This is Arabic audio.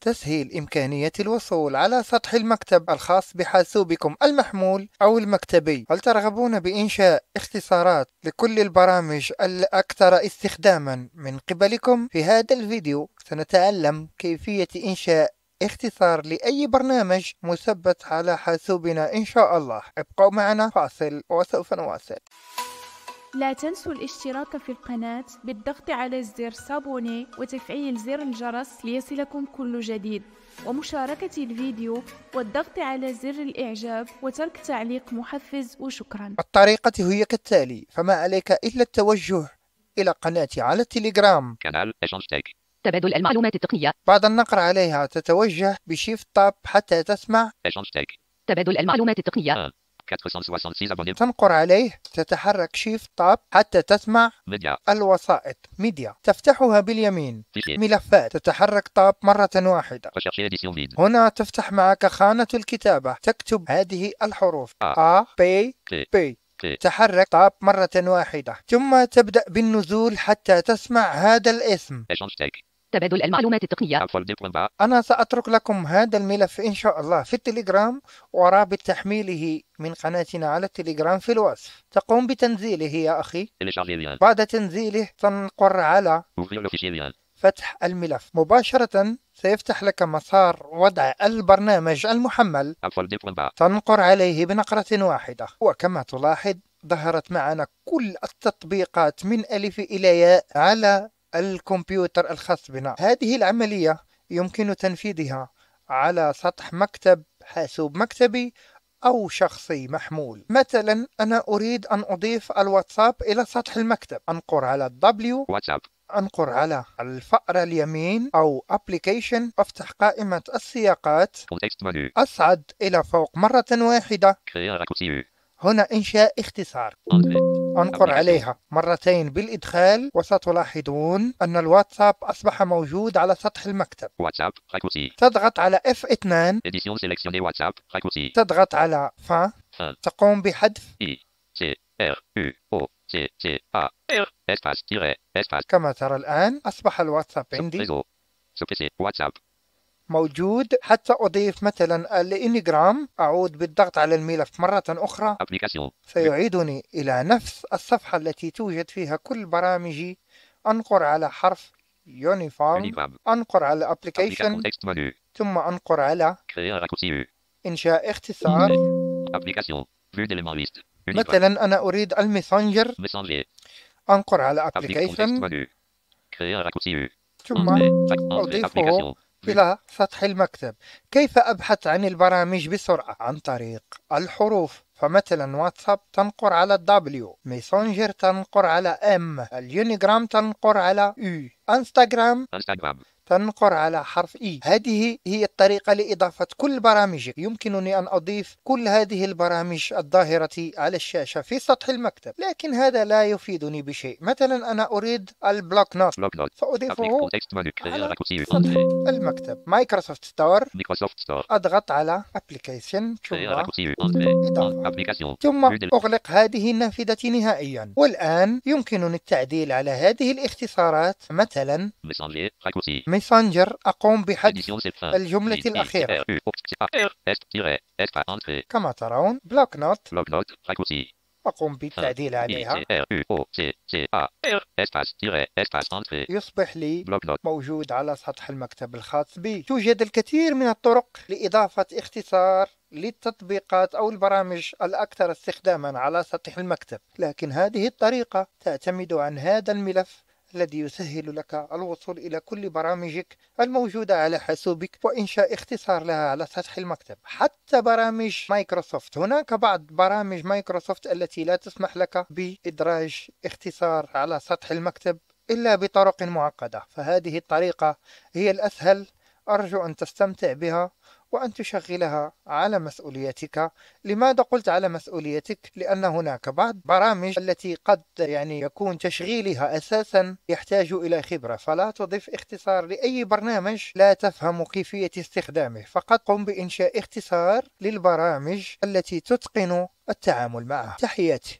تسهيل إمكانية الوصول على سطح المكتب الخاص بحاسوبكم المحمول أو المكتبي هل ترغبون بإنشاء اختصارات لكل البرامج الأكثر استخداما من قبلكم؟ في هذا الفيديو سنتعلم كيفية إنشاء اختصار لأي برنامج مثبت على حاسوبنا إن شاء الله ابقوا معنا فاصل وسوف نواصل لا تنسوا الاشتراك في القناة بالضغط على زر سابوني وتفعيل زر الجرس ليصلكم كل جديد ومشاركة الفيديو والضغط على زر الإعجاب وترك تعليق محفز وشكرا الطريقة هي كالتالي فما عليك إلا التوجه إلى قناتي على التليجرام تبادل المعلومات التقنية بعد النقر عليها تتوجه بشيفت تاب حتى تسمع تبادل المعلومات التقنية آه. تنقر عليه تتحرك شيف تاب حتى تسمع ميديا. الوسائط ميديا تفتحها باليمين فيشي. ملفات تتحرك تاب مرة واحدة هنا تفتح معك خانة الكتابة تكتب هذه الحروف آه. آ بي بي تحرك طاب مرة واحدة ثم تبدأ بالنزول حتى تسمع هذا الاسم تبادل المعلومات التقنية أنا سأترك لكم هذا الملف إن شاء الله في التليجرام ورابط تحميله من قناتنا على التليجرام في الوصف تقوم بتنزيله يا أخي بعد تنزيله تنقر على فتح الملف مباشرة سيفتح لك مسار وضع البرنامج المحمل تنقر عليه بنقرة واحدة وكما تلاحظ ظهرت معنا كل التطبيقات من ألف إلى ياء على الكمبيوتر الخاص بنا هذه العملية يمكن تنفيذها على سطح مكتب حاسوب مكتبي أو شخصي محمول مثلا أنا أريد أن أضيف الواتساب إلى سطح المكتب أنقر على W واتساب أنقر على الفأرة اليمين أو Application أفتح قائمة السياقات أصعد إلى فوق مرة واحدة هنا إنشاء اختصار أنقر عليها مرتين بالإدخال وستلاحظون أن الواتساب أصبح موجود على سطح المكتب واتساب تضغط على F2 واتساب تضغط على ف تقوم بحذف كما ترى الآن أصبح الواتساب عندي واتساب موجود حتى أضيف مثلا الإنجرام أعود بالضغط على الملف مرة أخرى سيعيدني إلى نفس الصفحة التي توجد فيها كل برامجي أنقر على حرف يونيفورم أنقر على أبليكيشن ثم أنقر على إنشاء اختصار مثلا أنا أريد الميسنجر أنقر على أبليكيشن ثم أضيفه إلى سطح المكتب كيف أبحث عن البرامج بسرعة عن طريق الحروف فمثلا واتساب تنقر على W ميسونجر تنقر على M اليونيجرام تنقر على U انستغرام انستغرام فننقر على حرف إي e. هذه هي الطريقة لإضافة كل برامجك يمكنني أن أضيف كل هذه البرامج الظاهرة على الشاشة في سطح المكتب لكن هذا لا يفيدني بشيء مثلا أنا أريد البلوك نوت فأضيفه على سطح المكتب مايكروسوفت ستور أضغط على أبليكيشن ثم أغلق هذه النافذة نهائيا والآن يمكنني التعديل على هذه الاختصارات مثلا ميسنجر أقوم بحذف الجملة الأخيرة كما ترون بلوك نوت أقوم بالتعديل عليها يصبح لي موجود على سطح المكتب الخاص بي توجد الكثير من الطرق لإضافة اختصار للتطبيقات أو البرامج الأكثر استخداما على سطح المكتب لكن هذه الطريقة تعتمد عن هذا الملف الذي يسهل لك الوصول إلى كل برامجك الموجودة على حاسوبك وإنشاء اختصار لها على سطح المكتب حتى برامج مايكروسوفت هناك بعض برامج مايكروسوفت التي لا تسمح لك بإدراج اختصار على سطح المكتب إلا بطرق معقدة فهذه الطريقة هي الأسهل أرجو أن تستمتع بها وأن تشغلها على مسؤوليتك لماذا قلت على مسؤوليتك؟ لأن هناك بعض برامج التي قد يعني يكون تشغيلها أساسا يحتاج إلى خبرة فلا تضف اختصار لأي برنامج لا تفهم كيفية استخدامه فقط قم بإنشاء اختصار للبرامج التي تتقن التعامل معها تحياتي